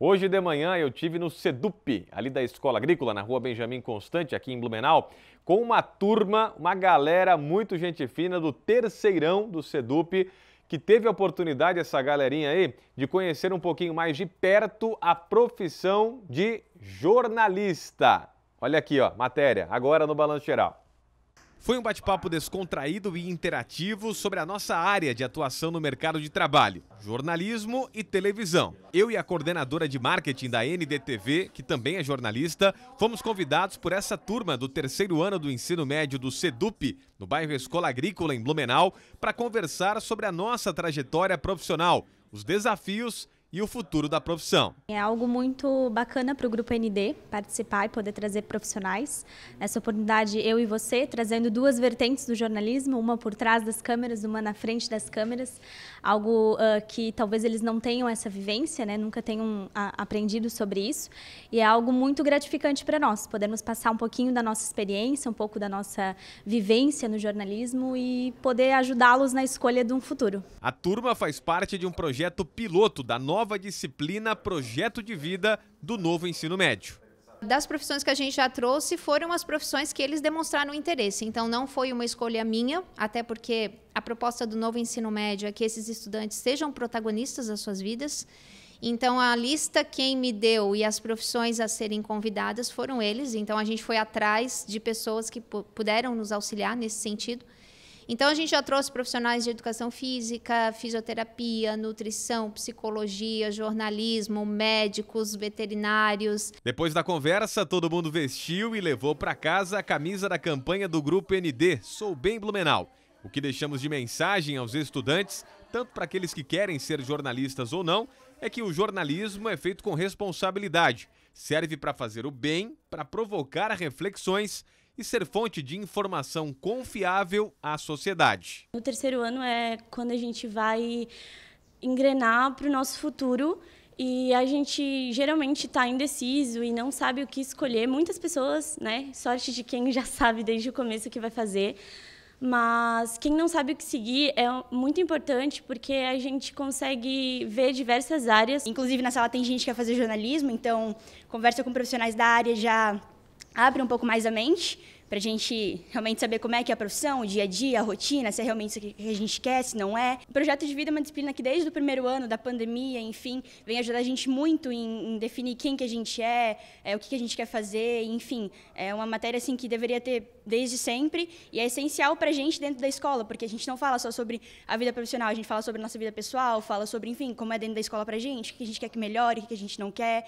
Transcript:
Hoje de manhã eu tive no SEDUP, ali da Escola Agrícola, na rua Benjamin Constante, aqui em Blumenau, com uma turma, uma galera muito gente fina do terceirão do SEDUP, que teve a oportunidade, essa galerinha aí, de conhecer um pouquinho mais de perto a profissão de jornalista. Olha aqui, ó, matéria, agora no Balanço Geral. Foi um bate-papo descontraído e interativo sobre a nossa área de atuação no mercado de trabalho, jornalismo e televisão. Eu e a coordenadora de marketing da NDTV, que também é jornalista, fomos convidados por essa turma do terceiro ano do ensino médio do SEDUP, no bairro Escola Agrícola, em Blumenau, para conversar sobre a nossa trajetória profissional, os desafios e o futuro da profissão. É algo muito bacana para o Grupo ND participar e poder trazer profissionais. Nessa oportunidade, eu e você, trazendo duas vertentes do jornalismo, uma por trás das câmeras, uma na frente das câmeras. Algo uh, que talvez eles não tenham essa vivência, né? nunca tenham a, ah, aprendido sobre isso. E é algo muito gratificante para nós, podermos passar um pouquinho da nossa experiência, um pouco da nossa vivência no jornalismo e poder ajudá-los na escolha de um futuro. A turma faz parte de um projeto piloto da nova nova disciplina Projeto de Vida do novo ensino médio. Das profissões que a gente já trouxe, foram as profissões que eles demonstraram interesse. Então, não foi uma escolha minha, até porque a proposta do novo ensino médio é que esses estudantes sejam protagonistas das suas vidas. Então, a lista quem me deu e as profissões a serem convidadas foram eles. Então, a gente foi atrás de pessoas que puderam nos auxiliar nesse sentido. Então a gente já trouxe profissionais de educação física, fisioterapia, nutrição, psicologia, jornalismo, médicos, veterinários. Depois da conversa, todo mundo vestiu e levou para casa a camisa da campanha do grupo ND, Sou Bem Blumenau. O que deixamos de mensagem aos estudantes, tanto para aqueles que querem ser jornalistas ou não, é que o jornalismo é feito com responsabilidade. Serve para fazer o bem, para provocar reflexões e ser fonte de informação confiável à sociedade. No terceiro ano é quando a gente vai engrenar para o nosso futuro e a gente geralmente está indeciso e não sabe o que escolher. Muitas pessoas, né? Sorte de quem já sabe desde o começo o que vai fazer. Mas quem não sabe o que seguir é muito importante porque a gente consegue ver diversas áreas. Inclusive, na sala tem gente que quer fazer jornalismo, então conversa com profissionais da área já abre um pouco mais a mente para a gente realmente saber como é que é a profissão, o dia a dia, a rotina, se é realmente isso que a gente quer, se não é. O projeto de vida é uma disciplina que desde o primeiro ano da pandemia, enfim, vem ajudar a gente muito em, em definir quem que a gente é, é o que, que, a gente quer fazer, enfim, é uma matéria assim que deveria ter desde sempre e é essencial para a gente dentro da escola, porque a gente não fala só sobre a vida profissional, a gente fala sobre a nossa vida pessoal, fala sobre, enfim, como é dentro da escola para a gente, o que a gente quer que melhore, o que a gente não quer,